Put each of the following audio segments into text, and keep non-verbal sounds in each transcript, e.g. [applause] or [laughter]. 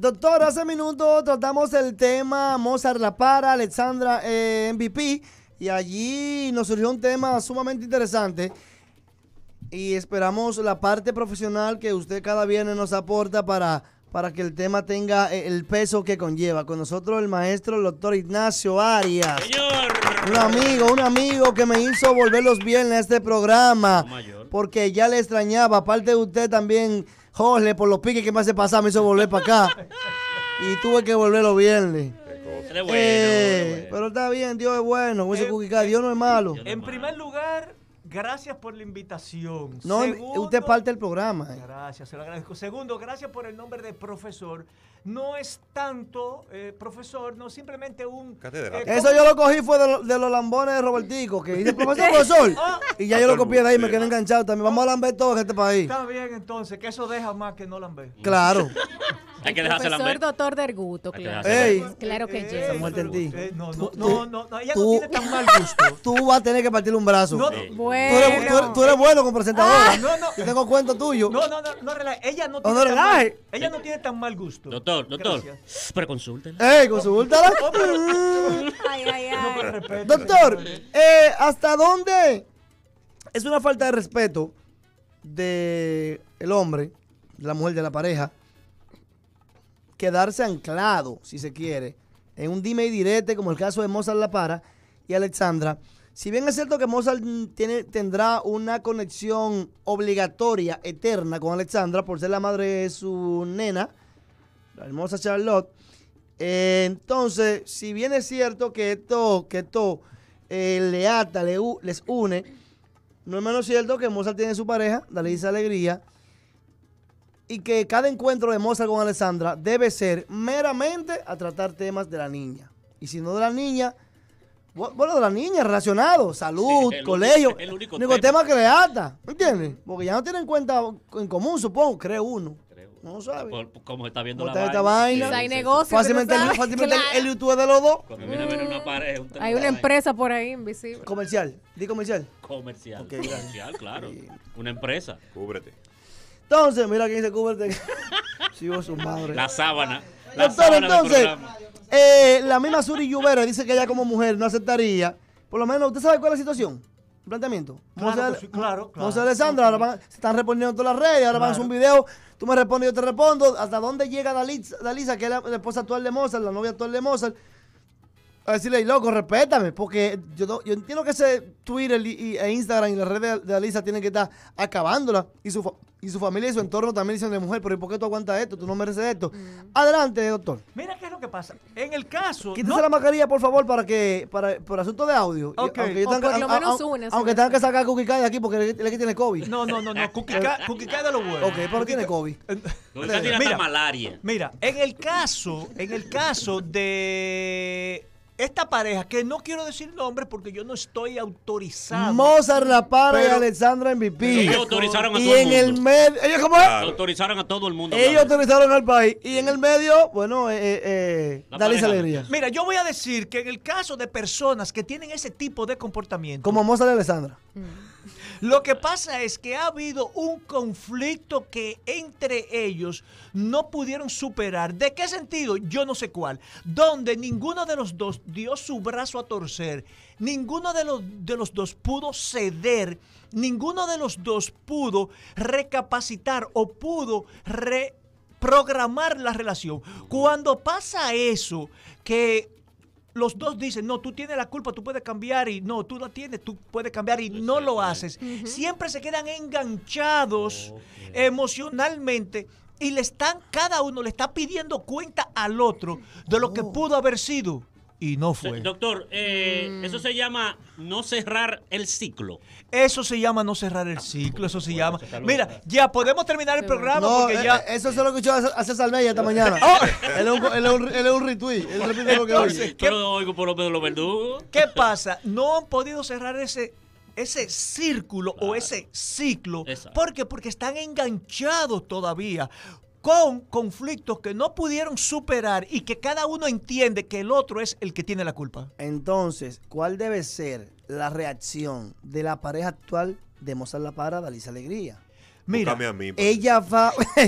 Doctor, hace minutos tratamos el tema Mozart La Para, Alexandra eh, MVP, y allí nos surgió un tema sumamente interesante. Y esperamos la parte profesional que usted cada viernes nos aporta para, para que el tema tenga eh, el peso que conlleva. Con nosotros el maestro, el doctor Ignacio Arias. Señor. Un amigo, un amigo que me hizo volver los viernes a este programa. Porque ya le extrañaba. Aparte de usted también Jorge, por los piques que me hace pasar, me hizo volver para acá. [laughs] Y tuve que volver los viernes. Eh, pero está bien, Dios es bueno, eh, Dios no es eh, malo. en primer lugar, gracias por la invitación. No, usted parte del programa gracias, se lo agradezco. Segundo, gracias por el nombre de profesor. No es tanto eh, profesor, no simplemente un... Eh, eso yo lo cogí fue de, de los lambones de Robertico, que dice profesor, [laughs] ah. y ya yo lo copié de ahí, me quedé enganchado también. Vamos a lamber todo en este país. Está bien entonces, que eso deja más que no lamber. Claro. [laughs] Hay que dejarse profesor, lamber. doctor Derguto, claro. claro que sí. Muerte en no, no, no, ella tú, no tiene tan mal gusto. [laughs] Tú vas a tener que partirle un brazo. Bueno. Tú, eres, bueno con presentadora. Ah. no, no. Yo tengo cuento tuyo. No, no, no, no relaje. Ella no tiene, tan mal, gusto. Doctor, doctor. Pero consúltela. Ey, consúltala. ay, ay, ay. Doctor, eh, ¿hasta dónde es una falta de respeto de el hombre, de la mujer, de la pareja? quedarse anclado, si se quiere, en un dime y direte, como el caso de Mozart La Para y Alexandra. Si bien es cierto que Mozart tiene, tendrá una conexión obligatoria, eterna con Alexandra, por ser la madre de su nena, la hermosa Charlotte, eh, entonces, si bien es cierto que esto, que esto eh, le ata, le, les une, no es menos cierto que Mozart tiene su pareja, Dalisa Alegría, y que cada encuentro de Mozart con Alessandra debe ser meramente a tratar temas de la niña. Y si no de la niña, bueno, de la niña, relacionado, salud, colegio, único, el único, tema. que le ata, ¿me entiendes? Porque ya no tienen cuenta en común, supongo, creo uno. No sabe. Como está viendo la está vaina. hay negocios. Fácilmente, el YouTube de los dos. Cuando viene a ver una hay una empresa por ahí invisible. Comercial. Di comercial. Comercial. comercial, claro. Una empresa. Cúbrete. Entonces, mira que dice cubre. [laughs] Sí, vos, su madre. La sábana. La entonces, entonces eh, la misma Suri Lluvera dice que ella como mujer no aceptaría. Por lo menos, ¿usted sabe cuál es la situación? planteamiento. Claro, José, claro, claro, José Alessandra, ahora se están respondiendo en todas las redes, ahora van a hacer un video, tú me respondes, yo te respondo. ¿Hasta dónde llega Dalisa, que es la, la esposa actual de Mozart, la novia actual de Mozart? decirle, loco, respétame, porque yo, yo entiendo que ese Twitter y, e Instagram y las redes de, Alisa tienen que estar acabándola y su, y su familia y su entorno también dicen de mujer, pero ¿y por qué tú aguantas esto? ¿Tú no mereces esto? Mm. Adelante, doctor. Mira qué es lo que pasa. En el caso... Quítese la mascarilla, por favor, para que para por asunto de audio. Ok. Aunque, yo tenga, tengan que sacar a Cookie Kai de aquí porque es que tiene COVID. No, no, no, no. Cookie Kai [laughs] de lo bueno. Ok, pero tiene COVID. No, [laughs] tiene malaria. Mira, en el caso, en el caso de esta pareja, que no quiero decir nombre porque yo no estoy autorizado. Mozart La pareja y Alexandra MVP. Ellos autorizaron a todo el mundo. en el medio. ¿Ellos cómo Autorizaron a todo el mundo. Ellos autorizaron al país. Y en el medio, bueno, eh, eh, eh dale alegría. Mira, yo voy a decir que en el caso de personas que tienen ese tipo de comportamiento. Como Mozart y Alexandra. Mm. Lo que pasa es que ha habido un conflicto que entre ellos no pudieron superar. ¿De qué sentido? Yo no sé cuál. Donde ninguno de los dos dio su brazo a torcer. Ninguno de los, de los dos pudo ceder. Ninguno de los dos pudo recapacitar o pudo reprogramar la relación. Cuando pasa eso, que los dos dicen, no, tú tienes la culpa, tú puedes cambiar y no, tú la tienes, tú puedes cambiar y no lo haces. Siempre se quedan enganchados emocionalmente y le están, cada uno le está pidiendo cuenta al otro de lo que oh. pudo haber sido y no eh, fue. Doctor, eh, mm. eso se llama no cerrar el ciclo. Eso se llama no cerrar el ciclo, eso se llama. Mira, ya podemos terminar el programa porque eh, Eso se lo escuchó a César esta [laughs] mañana. Oh. él, es un, es un, retweet. lo que oigo por lo menos los verdugos. ¿Qué pasa? No han podido cerrar ese ese círculo o ese ciclo. ¿Por qué? Porque están enganchados todavía con conflictos que no pudieron superar y que cada uno entiende que el otro es el que tiene la culpa. Entonces, ¿cuál debe ser la reacción de la pareja actual de Mozart La Parada, Dalisa Alegría? Mira, ella va. [laughs] que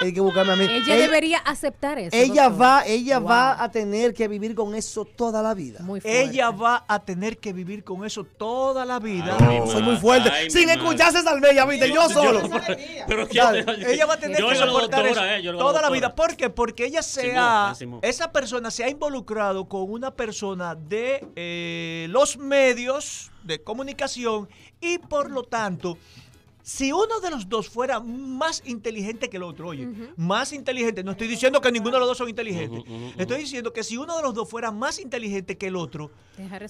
a mí. Ella, debería aceptar eso. Ella va, ella va a tener que vivir con eso toda la vida. Muy ella va a tener que vivir con eso toda la vida. soy muy fuerte. Sin escucharse almeya, viste, yo, solo. pero, ella va a tener que soportar eso eh, toda la vida. ¿Por qué? Porque ella se ha, eh, esa persona se ha involucrado con una persona de eh, los medios de comunicación y por lo tanto si uno de los dos fuera más inteligente que el otro, oye, más inteligente, no estoy diciendo que ninguno de los dos son inteligentes, estoy diciendo que si uno de los dos fuera más inteligente que el otro,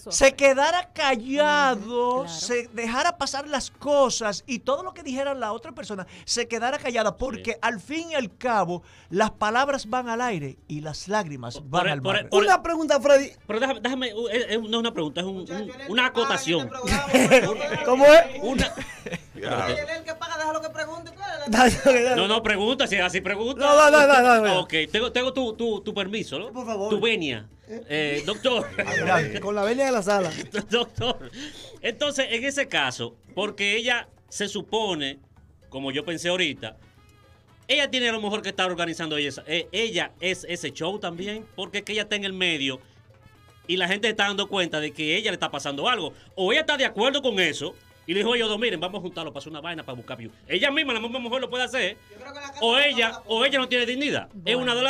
se quedara callado, se dejara pasar las cosas y todo lo que dijera la otra persona se quedara callada, porque al fin y al cabo las palabras van al aire y las lágrimas van e- al e- mar. una pregunta, Freddy. Pero déjame, eh, eh, no es una pregunta, es una acotación. [laughs] Pues, ¿Cómo es? Una... No, no, pregunta, si así pregunta. No, Ok, tengo, tu, permiso, ¿no? Por favor. Tu venia. Eh. Eh, doctor. Con la venia de la sala. [laughs] doctor. Entonces, en ese caso, porque ella se supone, como yo pensé ahorita, ella tiene a lo mejor que estar organizando ella, eh, ella es ese show también, porque es que ella está en el medio y la gente está dando cuenta de que ella le está pasando algo. O ella está de acuerdo con eso, y le dijo ellos dos, miren, vamos a juntarlo para hacer una vaina para buscar view. Ella misma, la misma mujer lo puede hacer. ¿eh? o ella, no o ella no tiene dignidad. Es una de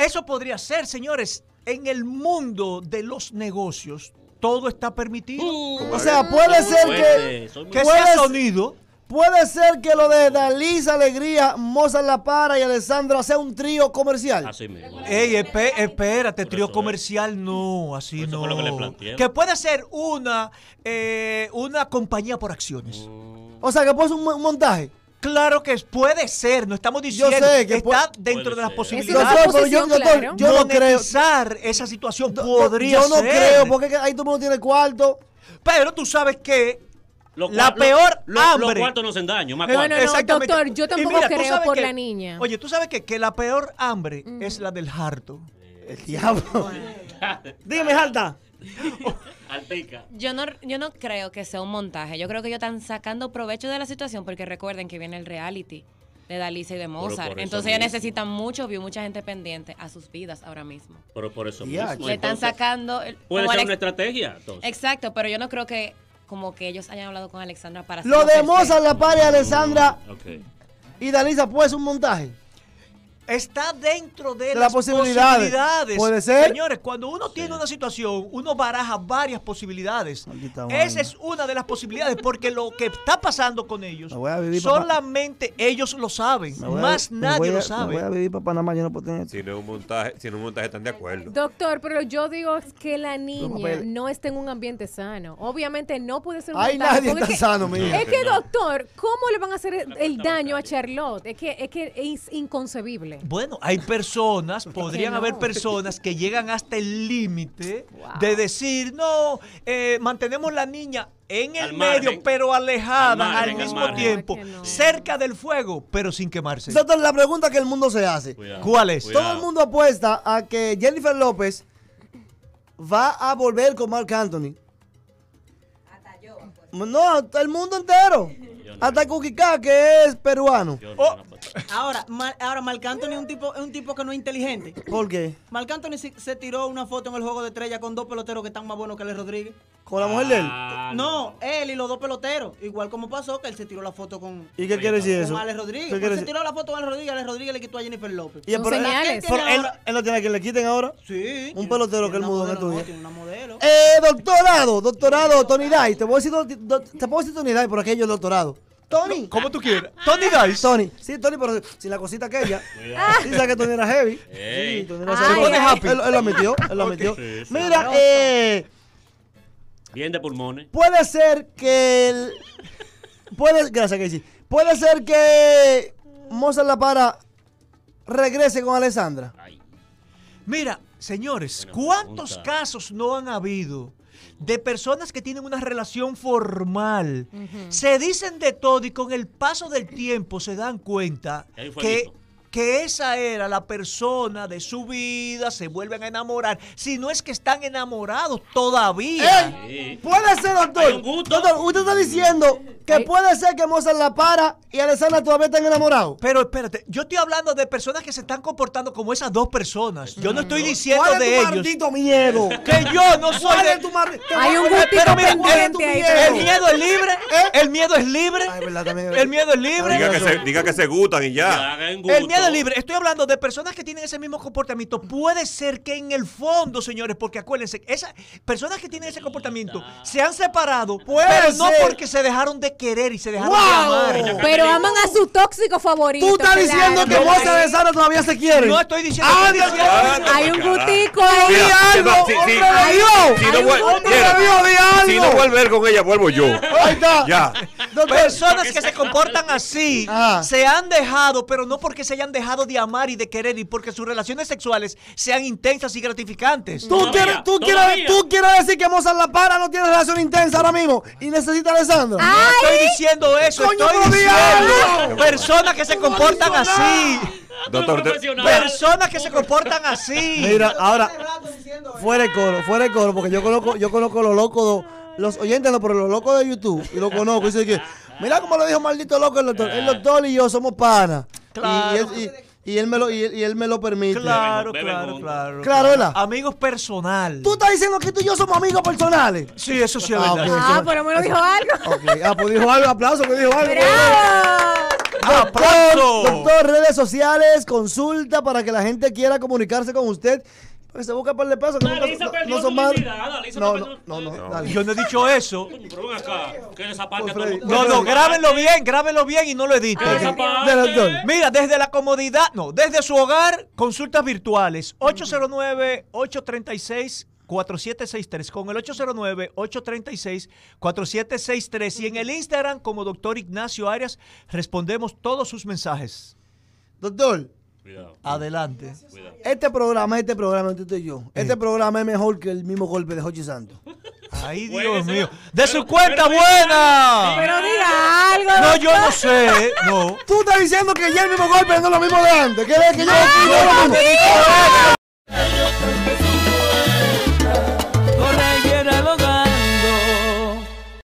Eso podría ser, señores. En el mundo de los negocios, todo está permitido. Uh. o sea, puede ser que que, que sonido ¿Puede ser que lo de Dalisa Alegría, Mozart La Para y Alessandro sea un trío comercial? Así mismo. Ey, espérate, trío comercial no, así no. Que, puede ser una, eh, una compañía por acciones. O sea, que puede ser un, montaje. Claro que puede ser, no estamos diciendo que está dentro de las posibilidades. Yo, yo, yo, yo no creo. esa situación podría ser. Yo no creo, porque ahí todo el mundo tiene cuarto. Pero tú sabes que la peor hambre. Lo, no hacen daño, más doctor, yo tampoco creo por la niña. Oye, ¿tú sabes que, que la peor hambre es la del harto? Eh, el diablo. [laughs] Dime, Jalta. yo no, yo no creo que sea un montaje. Yo creo que ellos están sacando provecho de la situación porque recuerden que viene el reality de Dalisa y de Mozart. Entonces ellos necesitan mucho vio mucha gente pendiente a sus vidas ahora mismo. Pero por eso mismo. Le están sacando... puede ser una estrategia. Exacto, pero yo no creo que como que ellos hayan hablado con Alexandra para... Lo de Mozart, la par Alexandra Ok. y Dalisa, pues un montaje. Está dentro de, las, posibilidades. Puede ser. Señores, cuando uno tiene una situación, uno baraja varias posibilidades. Esa es una de las posibilidades, porque lo que está pasando con ellos, solamente ellos lo saben. Más nadie lo sabe. voy a Si no un montaje, están de acuerdo. Doctor, pero yo digo que la niña no, está en un ambiente sano. Obviamente no puede ser un Hay es sano, Es que, doctor, ¿cómo le van a hacer el, el daño a Charlotte? Es que, es que es inconcebible. Bueno, hay personas, [laughs] podrían haber personas que llegan hasta el límite de decir, no, eh, mantenemos la niña en el medio, pero alejada al, mismo tiempo, cerca del fuego, pero sin quemarse. Esa la pregunta que el mundo se hace. ¿Cuál es? Todo el mundo apuesta a que Jennifer López va a volver con Mark Anthony. Hasta yo. Pues. No, hasta el mundo entero. Hasta hasta Kukika, que es peruano. Oh, Ahora, ahora Marc Anthony es un tipo, es un tipo que no es inteligente. ¿Por qué? Marc Anthony se, tiró una foto en el juego de estrella con dos peloteros que están más buenos que Alex Rodríguez. ¿Con la mujer de él? Ah, no, él y los dos peloteros. Igual como pasó que él se tiró la foto con. ¿Y qué quiere decir eso? Alex Rodríguez. Pues se tiró la foto con Alex Rodríguez. Alex Rodríguez le quitó a Jennifer López. ¿Y por, señales. él, no ah, tiene que le quiten ahora? Sí. Un pelotero que él mudó en Tiene Eh, doctorado, doctorado, Tony Dye. Te puedo decir, te puedo decir Tony Dye por aquello doctorado. Tony. como tú quieras? [laughs] Tony Dice. Tony. Sí, Tony, pero sin la cosita aquella. [laughs] sí, que Tony era heavy. Sí, Tony era heavy. happy. Él, lo metió, él lo metió. Mira, eh. Bien de pulmones. Puede ser que Puede, gracias, Casey. Puede ser que Mozart La Para regrese con Alessandra. Mira, señores, ¿cuántos casos no han habido de personas que tienen una relación formal. Se dicen de todo y con el paso del tiempo se dan cuenta que que esa era la persona de su vida, se vuelven a enamorar, si no es que están enamorados todavía. puede ser, doctor. doctor. Usted está diciendo que puede ser que Mozart la para y Alessandra todavía estén enamorados. Pero espérate, yo estoy hablando de personas que se están comportando como esas dos personas. Yo no estoy diciendo de tu maldito miedo? [laughs] Que yo no soy de... tu Hay un gustito El miedo es libre. ¿Eh? El miedo es libre. el miedo es libre. Diga que, se, diga que se gustan y ya. El miedo libre. Estoy hablando de personas que tienen ese mismo comportamiento. Puede ser que en el fondo, señores, porque acuérdense, esas personas que tienen ese comportamiento se han separado, pero no porque se dejaron de querer y se dejaron de amar. Pero aman a su tóxico favorito. Tú estás diciendo que vos de Sara todavía se quiere. No estoy diciendo. que Hay un gutico Si no vuelve con ella, vuelvo yo. Ahí está. Ya personas que se comportan así ah. se han dejado, pero no porque se hayan dejado de amar y de querer y porque sus relaciones sexuales sean intensas y gratificantes. Tú, quieres, tú, quieres, tú quieres decir que Mozart La Para no tiene relación intensa ahora mismo y necesita Alessandro. No estoy diciendo eso, estoy diciendo personas que se comportan así. Doctor, personas que se comportan así. Mira, ahora fuera el coro, fuera el coro, porque yo conozco, yo conozco los locos los oyentes, por los locos de YouTube, y lo conozco, dice que, mira cómo lo dijo maldito loco el doctor, el doctor y yo somos panas. Y, y, él me lo, y, él, me lo permite. Claro, claro, claro, claro. Amigos personales. ¿Tú estás diciendo que tú y yo somos amigos personales? Sí, eso sí es ah, verdad. ah, pero me lo dijo algo. Okay. Ah, pues dijo algo, aplauso, Me pues dijo algo. Aplauso. doctor, redes sociales, consulta para que la gente quiera comunicarse con usted no, no, No, Yo no he dicho eso. acá, todo pues No, no, grábenlo bien, grábenlo bien y no lo he Mira, desde la comodidad, no, desde su hogar, consultas virtuales. 809-836. 4763 con el 809-836-4763 y en el Instagram como doctor Ignacio Arias respondemos todos sus mensajes. Doctor, Adelante. Este programa, este programa, este yo. Este programa es mejor que el mismo golpe de Jochi Santos. Ay, Dios mío. De su cuenta buena. Pero diga algo. No, yo no sé. No. Tú estás diciendo que ya el mismo golpe no es lo mismo de antes. Que, que yo